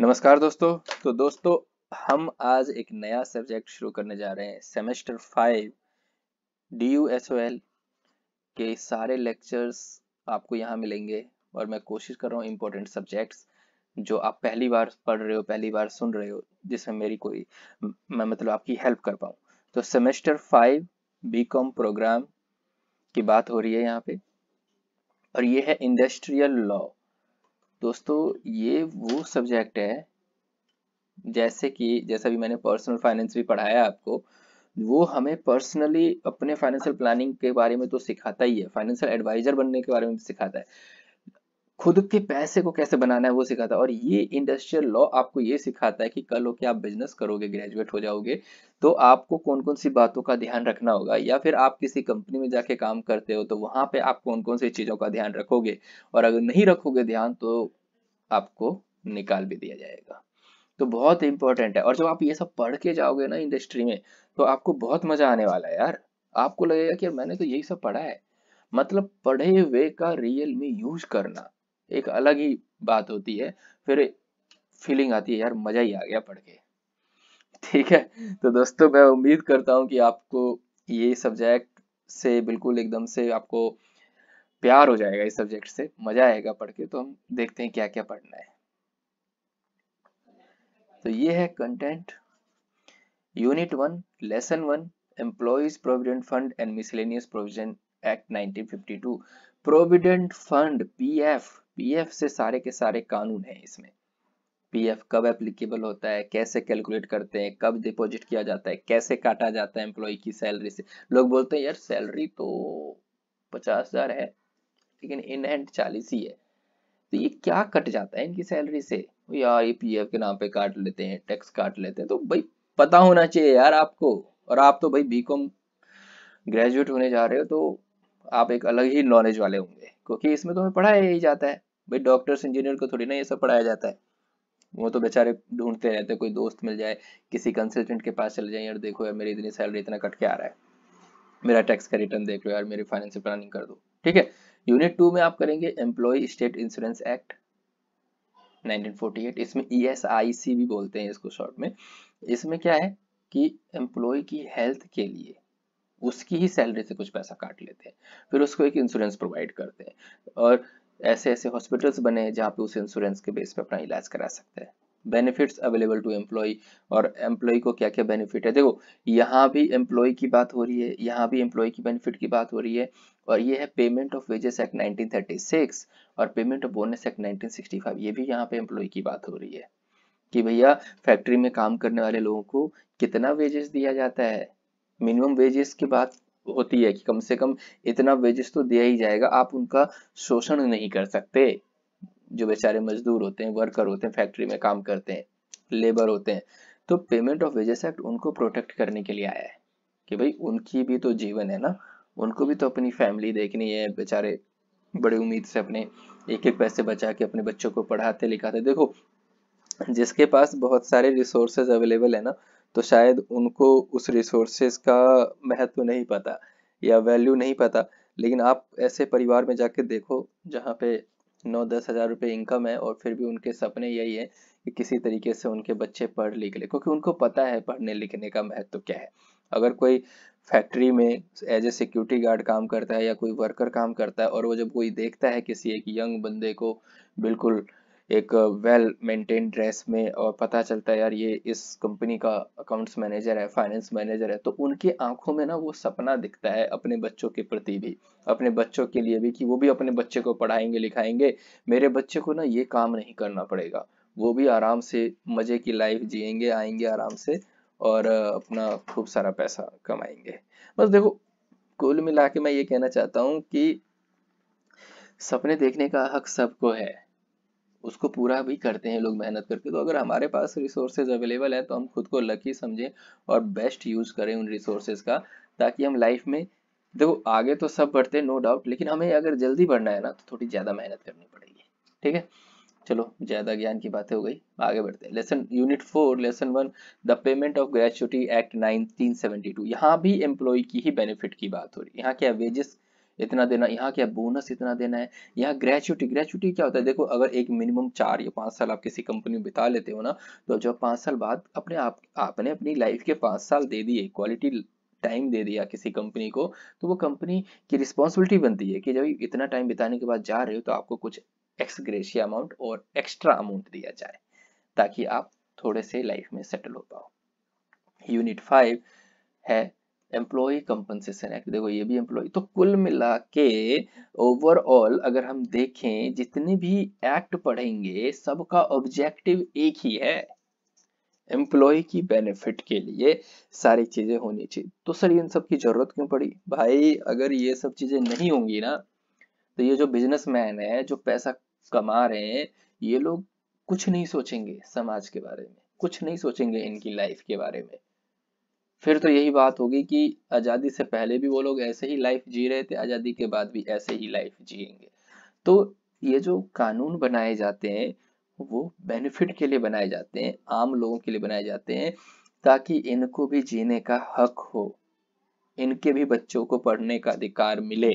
नमस्कार दोस्तों तो दोस्तों हम आज एक नया सब्जेक्ट शुरू करने जा रहे हैं semester five D U S O L के सारे लेक्चर्स आपको यहाँ मिलेंगे और मैं कोशिश कर रहा हूँ इम्पोर्टेंट सब्जेक्ट्स जो आप पहली बार पढ़ रहे हो पहली बार सुन रहे हो जिसमें मेरी कोई मैं मतलब आपकी हेल्प कर पाऊँ तो semester five B com programme की बात हो रही है यहाँ पे और ये है इंडस्ट्रियल लॉ दोस्तों ये वो सब्जेक्ट है जैसे कि जैसा भी मैंने पर्सनल फाइनेंस भी पढ़ाया आपको वो हमें पर्सनली अपने फाइनेंशियल प्लानिंग के बारे में तो सिखाता ही है फाइनेंशियल एडवाइजर बनने के बारे में भी सिखाता है खुद के पैसे को कैसे बनाना है वो सिखाता है और ये इंडस्ट्रियल लॉ आपको ये सिखाता है कि कल हो के आप बिजनेस करोगे ग्रेजुएट हो जाओगे तो आपको कौन कौन सी बातों का ध्यान रखना होगा या फिर आप किसी कंपनी में जाके काम करते हो तो वहां पे आप कौन कौन सी चीजों का ध्यान रखोगे और अगर नहीं रखोगे ध्यान तो आपको निकाल भी दिया जाएगा तो बहुत इंपॉर्टेंट है और जब आप ये सब पढ़ के जाओगे ना इंडस्ट्री में तो आपको बहुत मजा आने वाला है यार आपको लगेगा कि यार मैंने तो यही सब पढ़ा है मतलब पढ़े हुए का रियल में यूज करना एक अलग ही बात होती है फिर फीलिंग आती है यार मजा ही आ गया पढ़ के ठीक है तो दोस्तों मैं उम्मीद करता हूँ कि आपको ये सब्जेक्ट से बिल्कुल एकदम से आपको प्यार हो जाएगा इस सब्जेक्ट से मजा आएगा पढ़ के तो हम देखते हैं क्या क्या पढ़ना है तो ये है content unit one lesson one employees provident fund and miscellaneous provision act 1952 provident fund PF PF से सारे के सारे कानून हैं इसमें पीएफ कब एप्लीकेबल होता है कैसे कैलकुलेट करते हैं कब डिपॉजिट किया जाता है कैसे काटा जाता है एम्प्लॉय की सैलरी से लोग बोलते हैं यार सैलरी तो पचास हजार है लेकिन इन एंड चालीस ही है तो ये क्या कट जाता है इनकी सैलरी से यार ये पीएफ के नाम पे काट लेते हैं टैक्स काट लेते हैं तो भाई पता होना चाहिए यार आपको और आप तो भाई बीकॉम ग्रेजुएट होने जा रहे हो तो आप एक अलग ही नॉलेज वाले होंगे क्योंकि इसमें तो हमें पढ़ाया ही जाता है भाई डॉक्टर्स इंजीनियर को थोड़ी ना ये सब पढ़ाया जाता है वो तो बेचारे ढूंढते रहते हैं कोई दोस्त मिल जाए किसी कंसल्टेंट के पास चले जाए यार देखो यार मेरी इतनी सैलरी इतना कट के आ रहा है मेरा टैक्स का रिटर्न देख लो यार मेरी फाइनेंशियल प्लानिंग कर दो ठीक है यूनिट टू में आप करेंगे एम्प्लॉय स्टेट इंश्योरेंस एक्ट 1948 इसमें ई e भी बोलते हैं इसको शॉर्ट में इसमें क्या है कि एम्प्लॉय की हेल्थ के लिए उसकी ही सैलरी से कुछ पैसा काट लेते हैं फिर उसको एक इंश्योरेंस प्रोवाइड करते हैं और ऐसे ऐसे हॉस्पिटल्स बने हैं जहाँ पे उस इंश्योरेंस के बेस पे अपना इलाज करा सकते हैं बेनिफिट्स अवेलेबल टू एम्प्लॉय और एम्प्लॉय को क्या क्या बेनिफिट है देखो यहाँ भी एम्प्लॉय की बात हो रही है यहाँ भी एम्प्लॉय की बेनिफिट की बात हो रही है और ये है पेमेंट ऑफ वेजेस एक्ट 1936 और पेमेंट ऑफ बोनस एक्ट 1965 ये भी यहाँ पे एम्प्लॉय की बात हो रही है कि भैया फैक्ट्री में काम करने वाले लोगों को कितना वेजेस दिया जाता है मिनिमम वेजेस की बात होती है कि कम से कम इतना वेजेस तो दिया ही जाएगा आप उनका शोषण नहीं कर सकते जो बेचारे मजदूर होते हैं वर्कर होते हैं फैक्ट्री में काम करते हैं लेबर होते हैं तो पेमेंट ऑफ वेजेस एक्ट उनको प्रोटेक्ट करने के लिए आया है कि भाई उनकी भी तो जीवन है ना उनको भी तो अपनी फैमिली देखनी है बेचारे बड़े उम्मीद से अपने एक एक पैसे बचा के अपने बच्चों को पढ़ाते लिखाते देखो जिसके पास बहुत सारे रिसोर्सेज अवेलेबल है ना तो शायद उनको उस रिसोर्सेज का महत्व नहीं पता या वैल्यू नहीं पता लेकिन आप ऐसे परिवार में जाके देखो जहाँ पे नौ दस हज़ार रुपये इनकम है और फिर भी उनके सपने यही है कि किसी तरीके से उनके बच्चे पढ़ लिख ले क्योंकि उनको पता है पढ़ने लिखने का महत्व क्या है अगर कोई फैक्ट्री में एज ए सिक्योरिटी गार्ड काम करता है या कोई वर्कर काम करता है और वो जब कोई देखता है किसी एक यंग बंदे को बिल्कुल एक वेल मेंटेन ड्रेस में और पता चलता है यार ये इस कंपनी का अकाउंट्स मैनेजर है फाइनेंस मैनेजर है तो उनकी आंखों में ना वो सपना दिखता है अपने बच्चों के प्रति भी अपने बच्चों के लिए भी कि वो भी अपने बच्चे को पढ़ाएंगे लिखाएंगे मेरे बच्चे को ना ये काम नहीं करना पड़ेगा वो भी आराम से मजे की लाइफ जियेंगे आएंगे आराम से और अपना खूब सारा पैसा कमाएंगे बस देखो कुल मिला के मैं ये कहना चाहता हूँ कि सपने देखने का हक सबको है उसको पूरा भी करते हैं लोग मेहनत करके तो अगर हमारे पास रिसोर्सेज अवेलेबल है तो हम खुद को लकी समझें और बेस्ट यूज़ करें उन रिसोर्सेज का ताकि हम लाइफ में देखो आगे तो सब बढ़ते हैं नो डाउट लेकिन हमें अगर जल्दी बढ़ना है ना तो थोड़ी ज़्यादा मेहनत करनी पड़ेगी ठीक है चलो ज़्यादा ज्ञान की बातें हो गई आगे बढ़ते हैं lesson unit four lesson one the payment of gratuity act nineteen seventy two यहाँ भी एम्प्लॉय की ही बेनिफिट की बात हो रही है यहाँ क्या वेजेस इतना देना यहाँ क्या बोनस इतना देना है यहाँ ग्रेचुटी ग्रेचुटी क्या होता है देखो अगर एक मिनिमम चार या पांच साल आप किसी कंपनी में बिता लेते हो ना तो जब पांच साल बाद अपने आप आपने अपनी लाइफ के पांच साल दे दिए क्वालिटी टाइम दे दिया किसी कंपनी को तो वो कंपनी की रिस्पॉन्सिबिलिटी बनती है कि जब इतना टाइम बिताने के बाद जा रहे हो तो आपको कुछ एक्स ग्रेशिया अमाउंट और एक्स्ट्रा अमाउंट दिया जाए ताकि आप थोड़े से लाइफ में सेटल हो पाओ यूनिट फाइव है एम्प्लॉय कंपनसेशन एक्ट देखो ये भी एम्प्लॉय तो कुल मिला के ओवरऑल अगर हम देखें जितने भी एक्ट पढ़ेंगे सबका ऑब्जेक्टिव एक ही है एम्प्लॉय की बेनिफिट के लिए सारी चीजें होनी चाहिए तो सर इन सब की जरूरत क्यों पड़ी भाई अगर ये सब चीजें नहीं होंगी ना तो ये जो बिजनेसमैन है जो पैसा कमा रहे हैं ये लोग कुछ नहीं सोचेंगे समाज के बारे में कुछ नहीं सोचेंगे इनकी लाइफ के बारे में फिर तो यही बात होगी कि आज़ादी से पहले भी वो लोग ऐसे ही लाइफ जी रहे थे आज़ादी के बाद भी ऐसे ही लाइफ जिएंगे तो ये जो कानून बनाए जाते हैं वो बेनिफिट के लिए बनाए जाते हैं आम लोगों के लिए बनाए जाते हैं ताकि इनको भी जीने का हक हो इनके भी बच्चों को पढ़ने का अधिकार मिले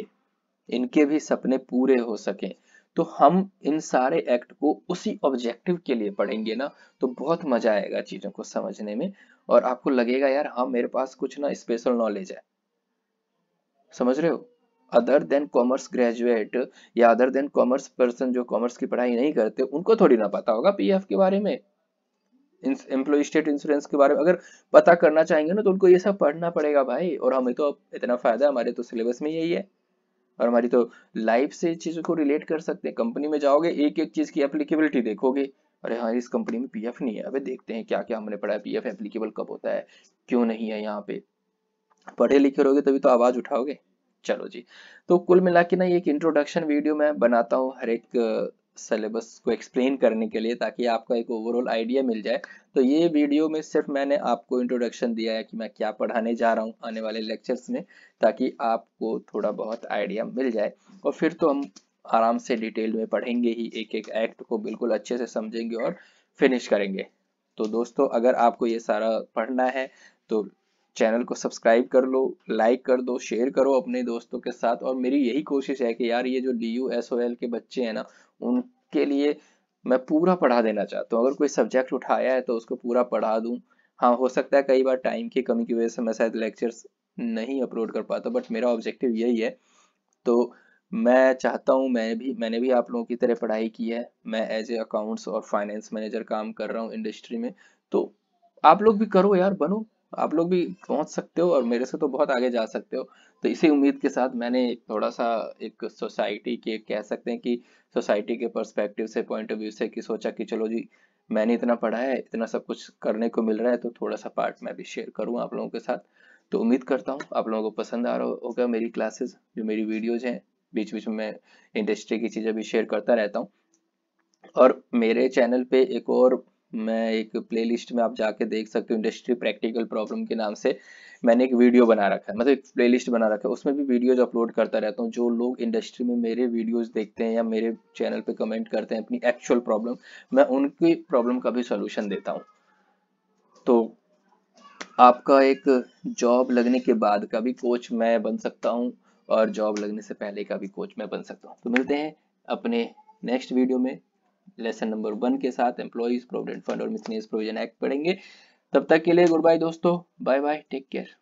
इनके भी सपने पूरे हो सके तो हम इन सारे एक्ट को उसी ऑब्जेक्टिव के लिए पढ़ेंगे ना तो बहुत मजा आएगा चीजों को समझने में और आपको लगेगा यार हाँ मेरे पास कुछ ना स्पेशल नॉलेज है समझ रहे हो अदर देन कॉमर्स ग्रेजुएट या अदर देन कॉमर्स पर्सन जो कॉमर्स की पढ़ाई नहीं करते उनको थोड़ी ना पता होगा पीएफ के बारे में एम्प्लॉय स्टेट इंश्योरेंस के बारे में अगर पता करना चाहेंगे ना तो उनको ये सब पढ़ना पड़ेगा भाई और हमें तो इतना फायदा हमारे तो सिलेबस में यही है और हमारी तो लाइफ से चीज़ों को रिलेट कर सकते हैं कंपनी में जाओगे एक एक चीज़ की एप्लीकेबिलिटी देखोगे अरे हाँ इस कंपनी में पीएफ नहीं है अबे देखते हैं क्या क्या हमने पढ़ा है पीएफ एप्लीकेबल कब होता है क्यों नहीं है यहाँ पे पढ़े लिखे रहोगे तभी तो आवाज उठाओगे चलो जी तो कुल मिला ना ये एक इंट्रोडक्शन वीडियो मैं बनाता हूँ हर एक सिलेबस को एक्सप्लेन करने के लिए ताकि आपका एक ओवरऑल आइडिया मिल जाए तो ये वीडियो में सिर्फ मैंने आपको इंट्रोडक्शन दिया है कि मैं क्या पढ़ाने जा रहा हूँ आने वाले लेक्चर्स में ताकि आपको थोड़ा बहुत आइडिया मिल जाए और फिर तो हम आराम से डिटेल में पढ़ेंगे ही एक एक एक्ट को बिल्कुल अच्छे से समझेंगे और फिनिश करेंगे तो दोस्तों अगर आपको ये सारा पढ़ना है तो चैनल को सब्सक्राइब कर लो लाइक कर दो शेयर करो अपने दोस्तों के साथ और मेरी यही कोशिश है कि यार ये जो D U S O L के बच्चे हैं ना उनके लिए मैं पूरा पढ़ा देना चाहता हूँ तो अगर कोई सब्जेक्ट उठाया है तो उसको पूरा पढ़ा दूँ हाँ हो सकता है कई बार टाइम की कमी की वजह से मैं शायद लेक्चर्स नहीं अपलोड कर पाता बट मेरा ऑब्जेक्टिव यही है तो मैं चाहता हूँ मैं भी मैंने भी आप लोगों की तरह पढ़ाई की है मैं एज ए अकाउंट्स और फाइनेंस मैनेजर काम कर रहा हूँ इंडस्ट्री में तो आप लोग भी करो यार बनो आप लोग भी पहुंच सकते हो और मेरे से तो बहुत आगे जा सकते हो तो इसी उम्मीद के साथ मैंने थोड़ा सा एक सोसाइटी के कह सकते हैं कि सोसाइटी के पर्सपेक्टिव से पॉइंट ऑफ व्यू से कि सोचा कि चलो जी मैंने इतना पढ़ा है इतना सब कुछ करने को मिल रहा है तो थोड़ा सा पार्ट मैं भी शेयर करूँ आप लोगों के साथ तो उम्मीद करता हूँ आप लोगों को पसंद आ रहा होगा मेरी क्लासेस जो मेरी वीडियोज हैं बीच बीच में इंडस्ट्री की चीज़ें भी शेयर करता रहता हूँ और मेरे चैनल पे एक और मैं एक प्लेलिस्ट में आप जाके देख सकते हो इंडस्ट्री प्रैक्टिकल प्रॉब्लम के नाम से मैंने एक वीडियो बना रखा है मतलब एक प्लेलिस्ट बना रखा है उसमें भी वीडियोज अपलोड करता रहता हूँ जो लोग इंडस्ट्री में मेरे वीडियोज देखते हैं या मेरे चैनल पे कमेंट करते हैं अपनी एक्चुअल प्रॉब्लम मैं उनकी प्रॉब्लम का भी सोल्यूशन देता हूँ तो आपका एक जॉब लगने के बाद कभी कोच मैं बन सकता हूँ और जॉब लगने से पहले का भी कोच मैं बन सकता हूँ तो मिलते हैं अपने नेक्स्ट वीडियो में लेसन नंबर वन के साथ एम्प्लॉज प्रोविडेंट फंड और मिसनेस प्रोविजन एक्ट पढ़ेंगे तब तक के लिए गुड बाय दोस्तों बाय बाय टेक केयर